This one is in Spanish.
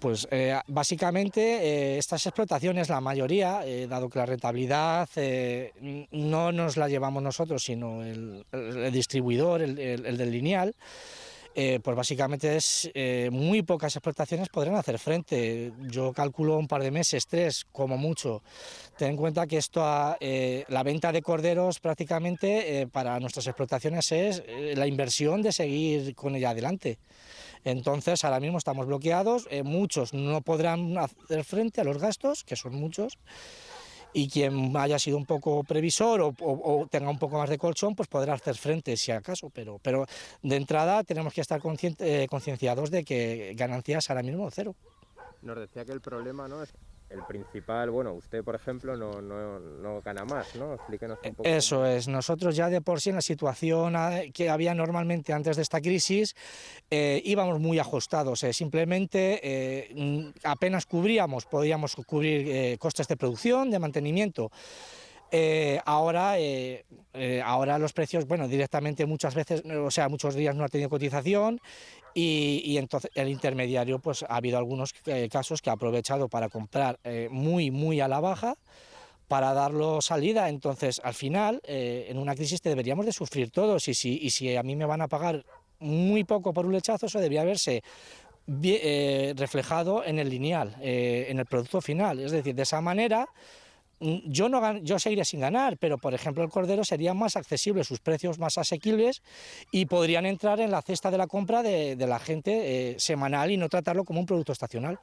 Pues eh, básicamente eh, estas explotaciones, la mayoría, eh, dado que la rentabilidad no nos la llevamos nosotros, sino el, distribuidor, el, del lineal, pues básicamente es muy pocas explotaciones podrán hacer frente. Yo calculo un par de meses, tres como mucho. Ten en cuenta que esto, ah, la venta de corderos prácticamente para nuestras explotaciones es la inversión de seguir con ella adelante. Entonces, ahora mismo estamos bloqueados, eh, muchos no podrán hacer frente a los gastos, que son muchos, y quien haya sido un poco previsor o, tenga un poco más de colchón, pues podrá hacer frente si acaso. Pero, pero de entrada tenemos que estar eh, concienciados de que ganancias ahora mismo cero. Nos decía que el problema no es el principal, bueno, usted por ejemplo no, gana más, ¿no? Explíquenos un eh, poco. Eso es, nosotros ya de por sí en la situación ah, que había normalmente antes de esta crisis eh, íbamos muy ajustados, eh, simplemente mm, apenas cubríamos, podíamos cubrir costes de producción, de mantenimiento. ahora eh, ahora los precios, bueno, directamente muchas veces, o sea, muchos días no ha tenido cotización y, entonces el intermediario, pues ha habido algunos eh, casos que ha aprovechado para comprar eh, muy, muy a la baja para darlo salida. Entonces, al final, en una crisis deberíamos de sufrir todos y si, y si a mí me van a pagar muy poco por un lechazo, eso debía haberse reflejado en el lineal, en el producto final. Es decir, de esa manera Mm, yo, no, yo seguiría sin ganar, pero por ejemplo el cordero sería más accesible, sus precios más asequibles y podrían entrar en la cesta de la compra de, la gente eh, semanal y no tratarlo como un producto estacional.